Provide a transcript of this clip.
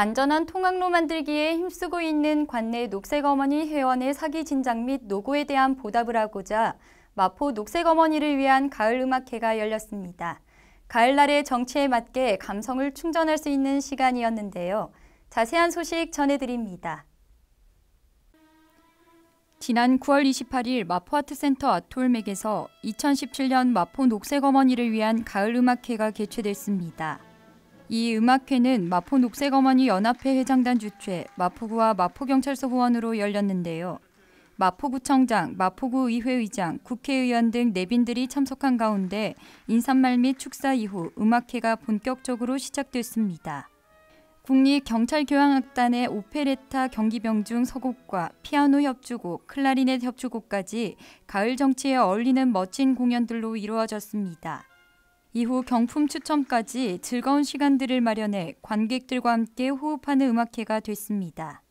안전한 통학로 만들기에 힘쓰고 있는 관내 녹색어머니 회원의 사기 진작 및 노고에 대한 보답을 하고자 마포 녹색어머니를 위한 가을음악회가 열렸습니다. 가을날의 정치에 맞게 감성을 충전할 수 있는 시간이었는데요. 자세한 소식 전해드립니다. 지난 9월 28일 마포아트센터 아톨맥에서 2017년 마포 녹색어머니를 위한 가을음악회가 개최됐습니다. 이 음악회는 마포 녹색어머니 연합회 회장단 주최, 마포구와 마포경찰서 후원으로 열렸는데요. 마포구청장, 마포구 의회의장, 국회의원 등 내빈들이 참석한 가운데 인사말 및 축사 이후 음악회가 본격적으로 시작됐습니다. 국립경찰교향악단의 오페레타 경기병중 서곡과 피아노 협주곡, 클라리넷 협주곡까지 가을 정치에 어울리는 멋진 공연들로 이루어졌습니다. 이후 경품 추첨까지 즐거운 시간들을 마련해 관객들과 함께 호흡하는 음악회가 됐습니다.